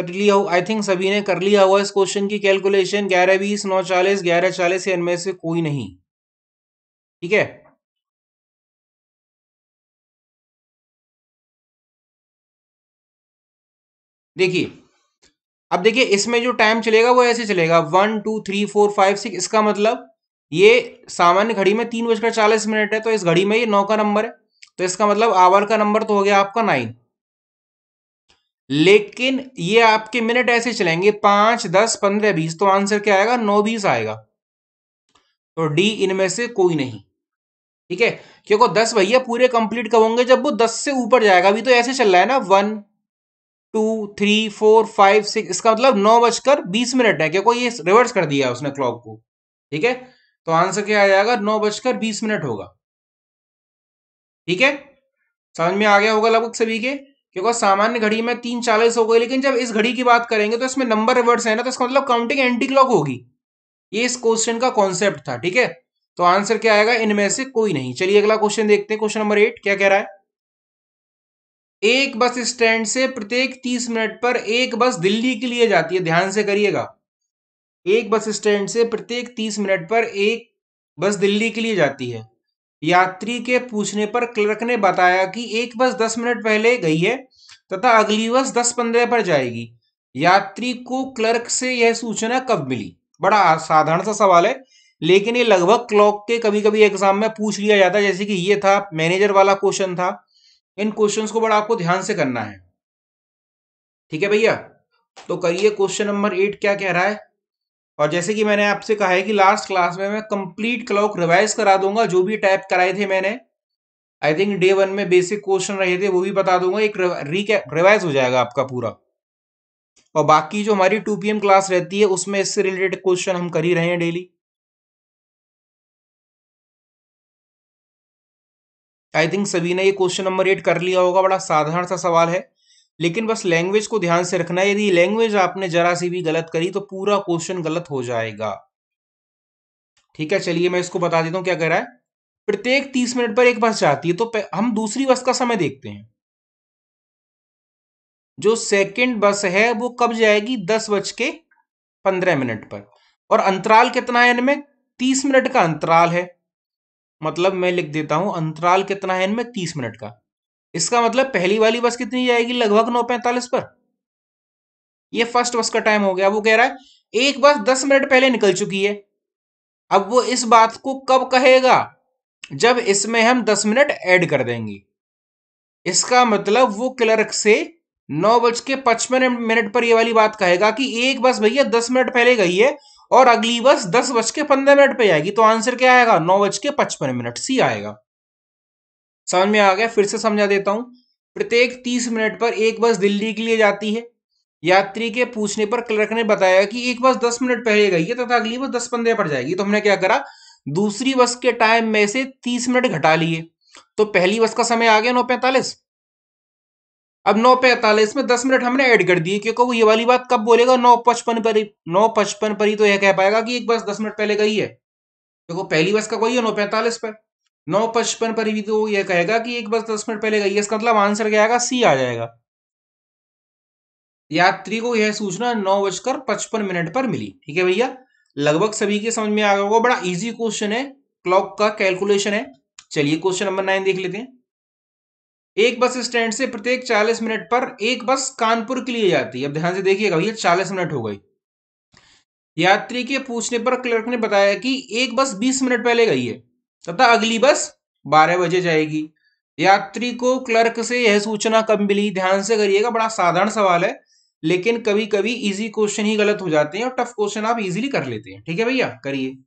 कर लिया हो आई थिंक सभी ने कर लिया हुआ इस क्वेश्चन की कैलकुलेशन ग्यारह बीस नौ चालीस ग्यारह चालीस इनमें से कोई नहीं ठीक है देखिए अब देखिए इसमें जो टाइम चलेगा वो ऐसे चलेगा one two three four five six इसका मतलब ये सामान्य घड़ी में तीन बजकर चालीस मिनट है तो इस घड़ी में ये नौ का नंबर है तो इसका मतलब आवर का नंबर तो हो गया आपका नाइन लेकिन ये आपके मिनट ऐसे चलेंगे पांच दस पंद्रह बीस तो आंसर क्या आएगा नौ बीस आएगा तो डी इनमें से कोई नहीं ठीक है क्योंकि दस भैया पूरे कंप्लीट करोगे जब वो दस से ऊपर जाएगा अभी तो ऐसे चल रहा है ना one two three four five six इसका मतलब नौ बजकर बीस मिनट है क्योंकि ये रिवर्स कर दिया उसने क्लॉक को ठीक है तो आंसर क्या आ जाएगा नौ बजकर बीस मिनट होगा ठीक है समझ में आ गया होगा लगभग सभी के क्योंकि सामान्य घड़ी में तीन चालीस हो गई लेकिन जब इस घड़ी की बात करेंगे तो इसमें नंबर रिवर्स है ना तो इसका मतलब काउंटिंग एंटी क्लॉक होगी ये इस क्वेश्चन का कॉन्सेप्ट था ठीक है तो आंसर क्या आएगा इनमें से कोई नहीं चलिए अगला क्वेश्चन देखते हैं क्वेश्चन नंबर एट क्या कह रहा है एक बस स्टैंड से प्रत्येक तीस मिनट पर एक बस दिल्ली के लिए जाती है ध्यान से करिएगा एक बस स्टैंड से प्रत्येक तीस मिनट पर एक बस दिल्ली के लिए जाती है यात्री के पूछने पर क्लर्क ने बताया कि एक बस दस मिनट पहले गई है तथा अगली बस दस पंद्रह पर जाएगी यात्री को क्लर्क से यह सूचना कब मिली बड़ा साधारण सा सवाल है लेकिन ये लगभग क्लॉक के कभी कभी एग्जाम में पूछ लिया जाता है जैसे कि ये था मैनेजर वाला क्वेश्चन था इन क्वेश्चन को बड़ा आपको ध्यान से करना है ठीक है भैया तो करिए क्वेश्चन नंबर एट क्या कह रहा है और जैसे कि मैंने आपसे कहा है कि लास्ट क्लास में मैं कंप्लीट क्लॉक रिवाइज करा दूंगा जो भी टाइप कराए थे मैंने आई थिंक डे वन में बेसिक क्वेश्चन रहे थे वो भी बता दूंगा एक रिकैप रिवाइज हो जाएगा आपका पूरा और बाकी जो हमारी टू पी क्लास रहती है उसमें इससे रिलेटेड क्वेश्चन हम कर ही रहे हैं डेली आई थिंक सभी ने ये क्वेश्चन नंबर एट कर लिया होगा बड़ा साधारण सा सवाल है लेकिन बस लैंग्वेज को ध्यान से रखना यदि लैंग्वेज आपने जरा सी भी गलत करी तो पूरा क्वेश्चन गलत हो जाएगा ठीक है चलिए मैं इसको बता देता हूँ क्या कह रहा है प्रत्येक तीस मिनट पर एक बस जाती है तो हम दूसरी बस का समय देखते हैं जो सेकंड बस है वो कब जाएगी दस बज के पंद्रह मिनट पर और अंतराल कितना है इनमें तीस मिनट का अंतराल है मतलब मैं लिख देता हूं अंतराल कितना है इनमें तीस मिनट का इसका मतलब पहली वाली बस कितनी जाएगी लगभग नौ पैंतालीस पर ये फर्स्ट बस का टाइम हो गया वो कह रहा है एक बस दस मिनट पहले निकल चुकी है अब वो इस बात को कब कहेगा जब इसमें हम दस मिनट ऐड कर देंगे इसका मतलब वो क्लर्क से नौ बज के पचपन मिनट पर ये वाली बात कहेगा कि एक बस भैया दस मिनट पहले गई है और अगली बस दस बज के पंद्रह मिनट पर आएगी तो आंसर क्या आएगा नौ बज के पचपन मिनट सी आएगा समझ में आ गया फिर से समझा देता हूं प्रत्येक तीस मिनट पर एक बस दिल्ली के लिए जाती है यात्री के पूछने पर क्लर्क ने बताया कि एक बस दस मिनट पहले गई है तथा अगली बस दस पंद्रह पर जाएगी तो हमने क्या करा दूसरी बस के टाइम में से तीस मिनट घटा लिए तो पहली बस का समय आ गया नौ पैंतालीस अब नौ पैंतालीस में दस मिनट हमने ऐड कर दिए क्योंकि वो ये वाली बात कब बोलेगा नौ पचपन पर नौ पचपन पर ही तो यह कह पाएगा कि एक बस दस मिनट पहले गई है देखो तो पहली बस का कोई है नौ पैंतालीस पर नौ पचपन पर भी तो यह कहेगा कि एक बस दस मिनट पहले गई है इसका मतलब आंसर क्या आएगा सी आ जाएगा यात्री को यह सूचना नौ बजकर पचपन मिनट पर मिली ठीक है भैया लगभग सभी के समझ में आ गया होगा बड़ा इजी क्वेश्चन है क्लॉक का कैलकुलेशन है चलिए क्वेश्चन नंबर नाइन देख लेते हैं एक बस स्टैंड से प्रत्येक 40 मिनट पर एक बस कानपुर के लिए जाती है अब ध्यान से देखिएगा भैया 40 मिनट हो गई यात्री के पूछने पर क्लर्क ने बताया कि एक बस 20 मिनट पहले गई है तथा अगली बस बारह बजे जाएगी यात्री को क्लर्क से यह सूचना कब मिली ध्यान से करिएगा बड़ा साधारण सवाल है लेकिन कभी कभी इजी क्वेश्चन ही गलत हो जाते हैं और टफ क्वेश्चन आप इजीली कर लेते हैं ठीक है भैया करिए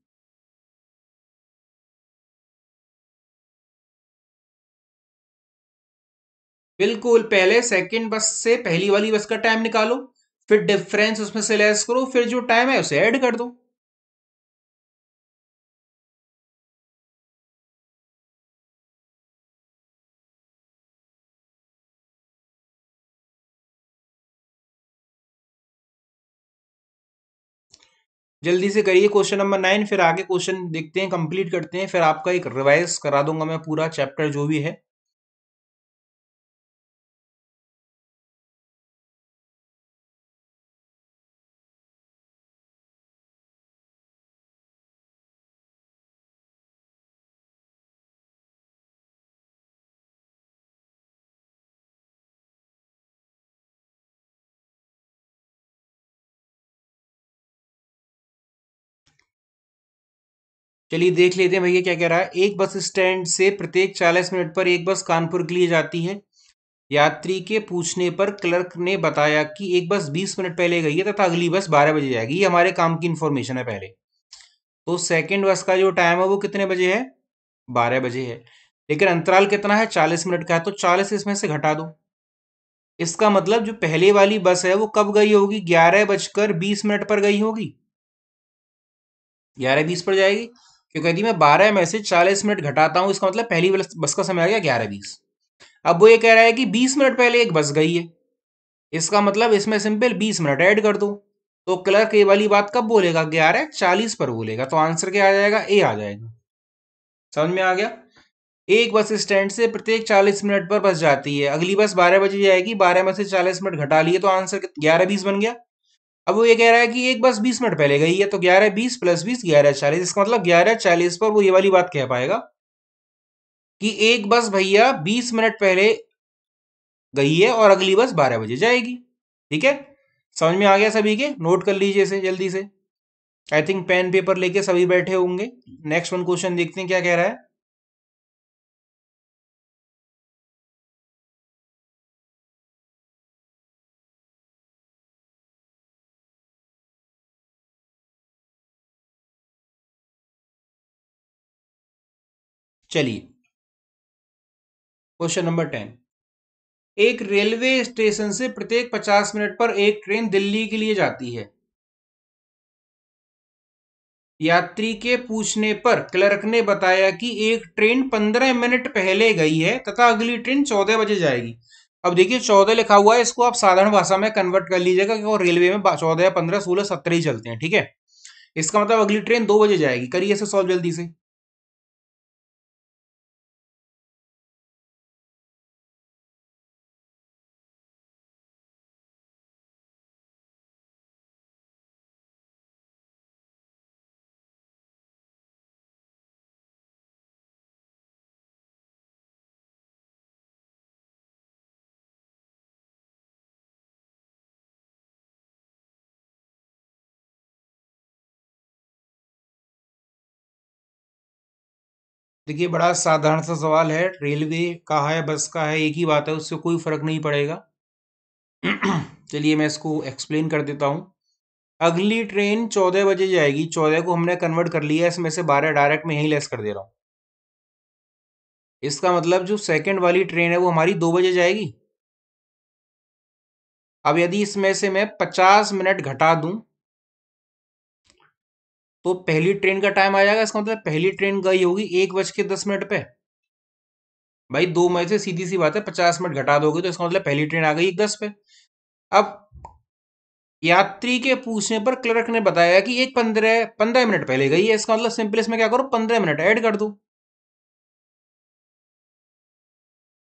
बिल्कुल पहले सेकंड बस से पहली वाली बस का टाइम निकालो फिर डिफरेंस उसमें से लेस करो फिर जो टाइम है उसे ऐड कर दो जल्दी से करिए क्वेश्चन नंबर नाइन फिर आगे क्वेश्चन देखते हैं कंप्लीट करते हैं फिर आपका एक रिवाइज करा दूंगा मैं पूरा चैप्टर जो भी है चलिए देख लेते हैं भैया क्या कह रहा है एक बस स्टैंड से प्रत्येक 40 मिनट पर एक बस कानपुर के लिए जाती है यात्री के पूछने पर क्लर्क ने बताया कि एक बस 20 मिनट पहले गई है तथा अगली बस 12 बजे जाएगी ये हमारे काम की इन्फॉर्मेशन है पहले तो सेकंड बस का जो टाइम है वो कितने बजे है बारह बजे है लेकिन अंतराल कितना है चालीस मिनट का है तो चालीस इसमें से घटा दो इसका मतलब जो पहले वाली बस है वो कब गई होगी ग्यारह बजकर बीस मिनट पर गई होगी ग्यारह बीस पर जाएगी क्योंकि यदि मैं बारह में से चालीस मिनट घटाता हूँ इसका मतलब पहली बस का समय आ गया ग्यारह बीस अब वो ये कह रहा है कि बीस मिनट पहले एक बस गई है इसका मतलब इसमें सिंपल बीस मिनट ऐड कर दो तो क्लर्क ये वाली बात कब बोलेगा ग्यारह चालीस पर बोलेगा तो आंसर क्या आ जाएगा ए आ जाएगा समझ में आ गया एक बस स्टैंड से प्रत्येक चालीस मिनट पर बस जाती है अगली बस बारह बजे जाएगी बारह में से चालीस मिनट घटा लिए तो आंसर ग्यारह बीस बन गया अब वो ये कह रहा है कि एक बस बीस मिनट पहले गई है तो ग्यारह बीस प्लस बीस ग्यारह चालीस इसका मतलब ग्यारह चालीस पर वो ये वाली बात कह पाएगा कि एक बस भैया बीस मिनट पहले गई है और अगली बस बारह बजे जाएगी ठीक है समझ में आ गया सभी के नोट कर लीजिए इसे जल्दी से आई थिंक पेन पेपर लेके सभी बैठे होंगे नेक्स्ट वन क्वेश्चन देखते हैं क्या कह रहा है चलिए क्वेश्चन नंबर टेन एक रेलवे स्टेशन से प्रत्येक पचास मिनट पर एक ट्रेन दिल्ली के लिए जाती है यात्री के पूछने पर क्लर्क ने बताया कि एक ट्रेन पंद्रह मिनट पहले गई है तथा अगली ट्रेन चौदह बजे जाएगी अब देखिए चौदह लिखा हुआ है इसको आप साधारण भाषा में कन्वर्ट कर लीजिएगा क्योंकि रेलवे में चौदह पंद्रह सोलह सत्रह ही चलते हैं ठीक है इसका मतलब अगली ट्रेन दो बजे जाएगी करिए सॉल्व जल्दी से देखिए बड़ा साधारण सा सवाल है रेलवे का है बस का है एक ही बात है उससे कोई फर्क नहीं पड़ेगा [clears throat] चलिए मैं इसको एक्सप्लेन कर देता हूँ अगली ट्रेन चौदह बजे जाएगी चौदह को हमने कन्वर्ट कर लिया इसमें से बारह डायरेक्ट में यहीं लेस कर दे रहा हूँ इसका मतलब जो सेकंड वाली ट्रेन है वो हमारी दो बजे जाएगी अब यदि इसमें से मैं पचास मिनट घटा दूं तो पहली ट्रेन का टाइम आ जाएगा इसका मतलब पहली ट्रेन गई होगी एक बज के दस मिनट पे भाई दो मई से सीधी सी बात है पचास मिनट घटा दोगे तो इसका मतलब पहली ट्रेन आ गई एक दस पे अब यात्री के पूछने पर क्लर्क ने बताया कि एक पंद्रह पंद्रह मिनट पहले गई है इसका मतलब सिंपल इसमें क्या करो पंद्रह मिनट ऐड कर दो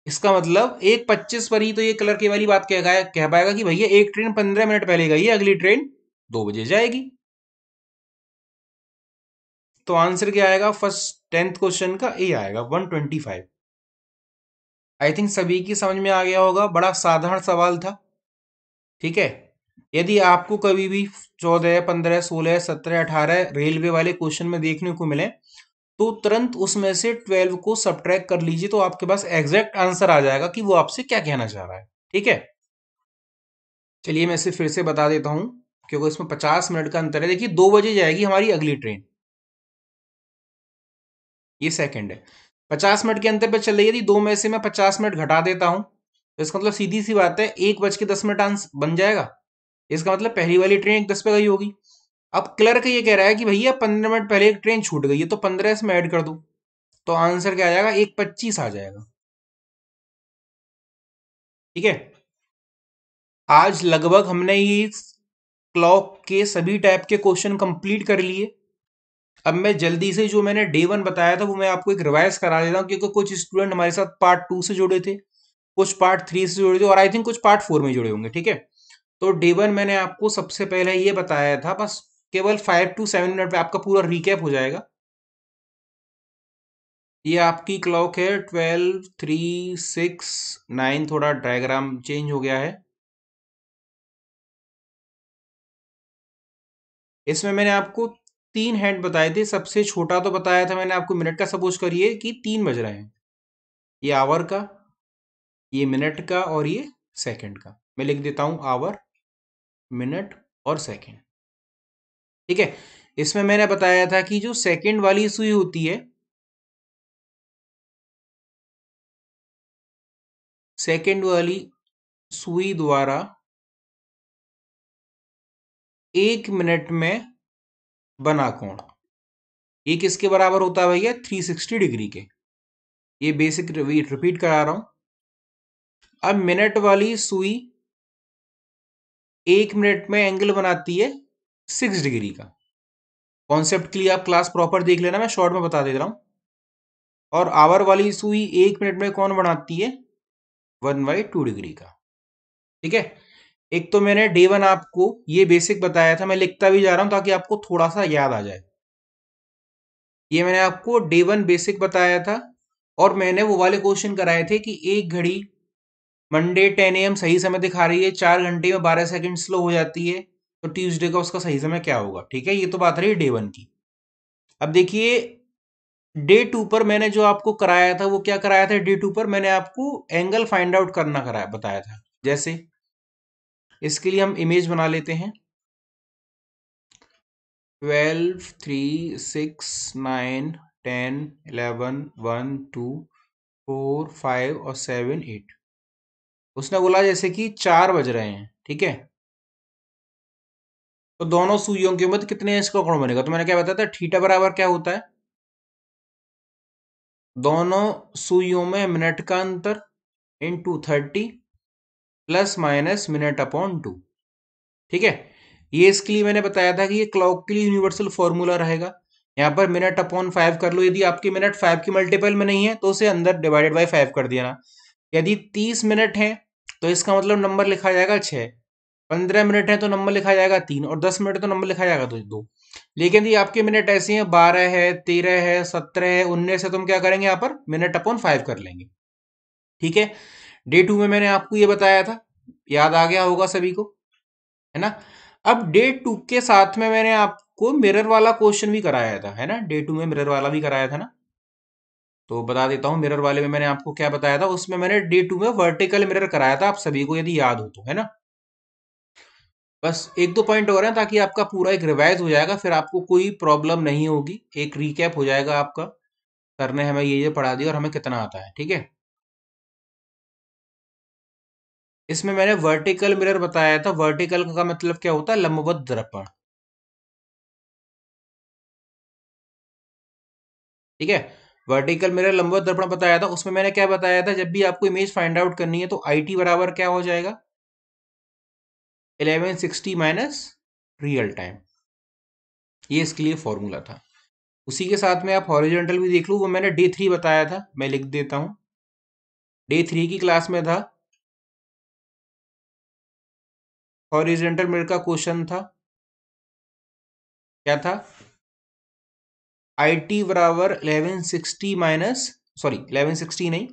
इसका मतलब एक पच्चीस पर ही तो ये क्लर्क की वाली बात कह कह पाएगा कि भैया एक ट्रेन पंद्रह मिनट पहले गई है अगली ट्रेन दो बजे जाएगी तो आंसर क्या आएगा फर्स्ट टेंथ क्वेश्चन का ए आएगा one twenty five I think सभी की समझ में आ गया होगा बड़ा साधारण सवाल था ठीक है यदि आपको कभी भी चौदह पंद्रह सोलह सत्रह अठारह रेलवे वाले क्वेश्चन में देखने को मिले तो तुरंत उसमें से ट्वेल्व को सब कर लीजिए तो आपके पास एग्जैक्ट आंसर आ जाएगा कि वो आपसे क्या कहना चाह रहा है ठीक है चलिए मैं इसे फिर से बता देता हूं क्योंकि इसमें पचास मिनट का अंतर है देखिए दो बजे जाएगी हमारी अगली ट्रेन ये सेकंड है पचास मिनट के अंतर पर चल रही है यदि दो में से मैं पचास मिनट घटा देता हूं तो इसका मतलब सीधी सी बात है एक बज के दस मिनट आंस बन जाएगा इसका मतलब पहली वाली ट्रेन एक दस पे गई होगी अब क्लर्क ये कह रहा है कि भैया पंद्रह मिनट पहले एक ट्रेन छूट गई है तो पंद्रह इसमें ऐड कर दू तो आंसर क्या आ जाएगा एक पच्चीस आ जाएगा ठीक है आज लगभग हमने ये क्लॉक के सभी टाइप के क्वेश्चन कंप्लीट कर लिए अब मैं जल्दी से जो मैंने डे वन बताया था वो मैं आपको एक रिवाइज करा देता हूँ क्योंकि कुछ स्टूडेंट हमारे साथ पार्ट टू से जुड़े थे कुछ पार्ट थ्री से जुड़े थे और आई थिंक कुछ पार्ट फोर में जुड़े होंगे ठीक है तो डे वन मैंने आपको सबसे पहले ये बताया था बस केवल फाइव टू सेवन मिनट में आपका पूरा रिकैप हो जाएगा ये आपकी क्लॉक है ट्वेल्व थ्री सिक्स नाइन थोड़ा डायग्राम चेंज हो गया है इसमें मैंने आपको तीन हैंड बताए थे सबसे छोटा तो बताया था मैंने आपको मिनट का सपोज करिए कि तीन बज रहे हैं ये आवर का ये मिनट का और ये सेकंड का मैं लिख देता हूं आवर मिनट और सेकंड ठीक है इसमें मैंने बताया था कि जो सेकंड वाली सुई होती है सेकंड वाली सुई द्वारा एक मिनट में बना कोण ये किसके बराबर होता है भैया 360 डिग्री के ये बेसिक रिपीट करा रहा हूं अब मिनट वाली सुई एक मिनट में एंगल बनाती है सिक्स डिग्री का कॉन्सेप्ट के लिए आप क्लास प्रॉपर देख लेना मैं शॉर्ट में बता दे रहा हूं और आवर वाली सुई एक मिनट में कौन बनाती है वन बाई टू डिग्री का ठीक है एक तो मैंने डे वन आपको ये बेसिक बताया था मैं लिखता भी जा रहा हूं ताकि आपको थोड़ा सा याद आ जाए ये मैंने आपको डे वन बेसिक बताया था और मैंने वो वाले क्वेश्चन कराए थे कि एक घड़ी मंडे टेन एम सही समय दिखा रही है चार घंटे में बारह सेकंड स्लो हो जाती है तो ट्यूसडे का उसका सही समय क्या होगा ठीक है ये तो बात रही डे वन की अब देखिए डे टू पर मैंने जो आपको कराया था वो क्या कराया था डे टू पर मैंने आपको एंगल फाइंड आउट करना कराया बताया था जैसे इसके लिए हम इमेज बना लेते हैं twelve three six nine ten eleven one two four five और सेवन एट उसने बोला जैसे कि चार बज रहे हैं ठीक है तो दोनों सुइयों के मध्य कितने इसका कोण बनेगा तो मैंने क्या बताया था ठीटा बराबर क्या होता है दोनों सुइयों में मिनट का अंतर M two thirty plus minus minute upon two ठीक है ये इसके लिए मैंने बताया था कि ये क्लॉक के लिए यूनिवर्सल फॉर्मूला रहेगा यहाँ पर मिनट अपॉन फाइव कर लो यदि आपकी मिनट फाइव की मल्टीपल में नहीं है तो उसे अंदर डिवाइडेड बाई फाइव कर दिया यदि तीस मिनट है तो इसका मतलब नंबर लिखा जाएगा छः पंद्रह मिनट है तो नंबर लिखा जाएगा तीन और दस मिनट तो नंबर लिखा जाएगा तो दो लेकिन यदि आपके मिनट ऐसे हैं बारह है तेरह है सत्रह है उन्नीस है तो हम क्या करेंगे यहाँ पर मिनट अपॉन फाइव कर लेंगे ठीक है डे टू में मैंने आपको ये बताया था याद आ गया होगा सभी को है ना अब डे टू के साथ में मैंने आपको मिरर वाला क्वेश्चन भी कराया था है ना डे टू में मिरर वाला भी कराया था ना तो बता देता हूँ मिरर वाले में मैंने आपको क्या बताया था उसमें मैंने डे टू में वर्टिकल मिरर कराया था आप सभी को यदि याद हो तो है ना बस एक दो पॉइंट और हैं ताकि आपका पूरा एक रिवाइज हो जाएगा फिर आपको कोई प्रॉब्लम नहीं होगी एक रिकैप हो जाएगा आपका सर ने हमें ये ये पढ़ा दिया और हमें कितना आता है ठीक है इसमें मैंने वर्टिकल मिरर बताया था वर्टिकल का मतलब क्या होता है लंबवत दर्पण ठीक है वर्टिकल मिरर लंबवत दर्पण बताया था उसमें मैंने क्या बताया था जब भी आपको इमेज फाइंड आउट करनी है तो आई टी बराबर क्या हो जाएगा eleven sixty minus real time ये इसके लिए फॉर्मूला था उसी के साथ में आप हॉरिजेंटल भी देख लू वो मैंने डे थ्री बताया था मैं लिख देता हूं डे थ्री की क्लास में था हॉरिजेंटल मिरर का क्वेश्चन था क्या था आई टी बराबर eleven sixty minus sorry eleven sixty नहीं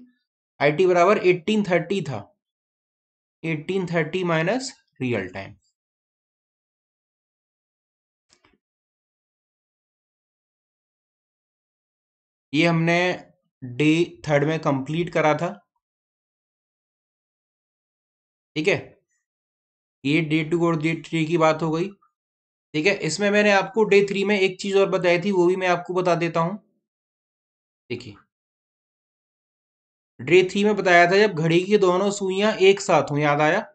आई टी बराबर एट्टीन थर्टी था eighteen thirty minus real time ये हमने डे थर्ड में कंप्लीट करा था ठीक है ये डे टू और डे थ्री की बात हो गई ठीक है इसमें मैंने आपको डे थ्री में एक चीज और बताई थी वो भी मैं आपको बता देता हूं देखिए डे थ्री में बताया था जब घड़ी की दोनों सुइयां एक साथ हों याद आया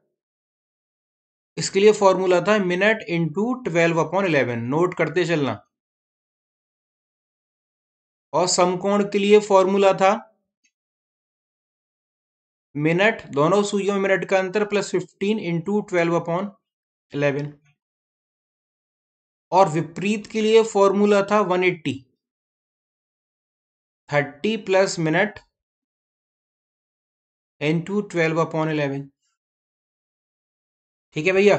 इसके लिए फॉर्मूला था minute into twelve upon eleven note करते चलना और समकोण के लिए फॉर्मूला था मिनट दोनों सुइयों में मिनट का अंतर plus fifteen into twelve upon eleven और विपरीत के लिए फॉर्मूला था one eighty thirty plus minute into twelve upon eleven ठीक है भैया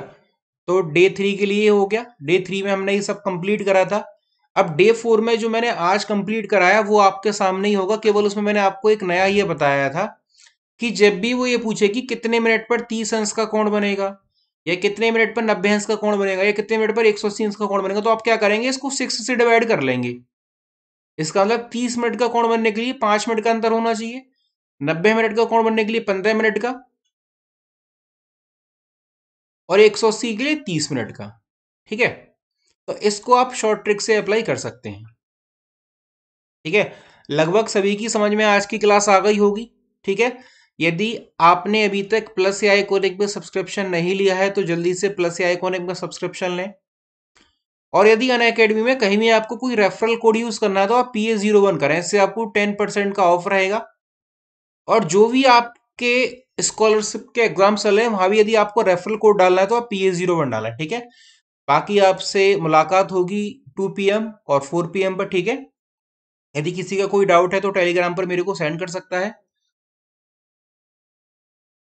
तो डे थ्री के लिए हो गया डे थ्री में हमने ये सब कंप्लीट करा था अब डे फोर में जो मैंने आज कंप्लीट कराया वो आपके सामने ही होगा केवल उसमें मैंने आपको एक नया ये बताया था कि जब भी वो ये पूछे कि कितने मिनट पर तीस अंश का कोण बनेगा या कितने मिनट पर नब्बे अंश का कोण बनेगा या कितने मिनट पर एक सौ अस्सी अंश का कोण बनेगा तो आप क्या करेंगे इसको सिक्स से डिवाइड कर लेंगे इसका मतलब तीस मिनट का कोण बनने के लिए पांच मिनट का अंतर होना चाहिए नब्बे मिनट का कोण बनने के लिए पंद्रह मिनट का और एक सौ अस्सी के लिए तीस मिनट का ठीक है तो इसको आप शॉर्ट ट्रिक से अप्लाई कर सकते हैं ठीक है लगभग सभी की समझ में आज की क्लास आ गई होगी ठीक है यदि आपने अभी तक प्लस या आइकोनिक में सब्सक्रिप्शन नहीं लिया है तो जल्दी से प्लस या आइकोनिक में सब्सक्रिप्शन लें और यदि अन अकेडमी में कहीं भी आपको कोई रेफरल कोड यूज करना है तो आप पी ए जीरो वन करें इससे आपको टेन परसेंट का ऑफ रहेगा और जो भी आपके स्कॉलरशिप के एग्जाम चले वहां भी यदि आपको रेफरल कोड डालना है तो आप पी ए जीरो वन डालें ठीक है बाकी आपसे मुलाकात होगी टू पी एम और फोर पी एम पर ठीक है यदि किसी का कोई डाउट है तो टेलीग्राम पर मेरे को सेंड कर सकता है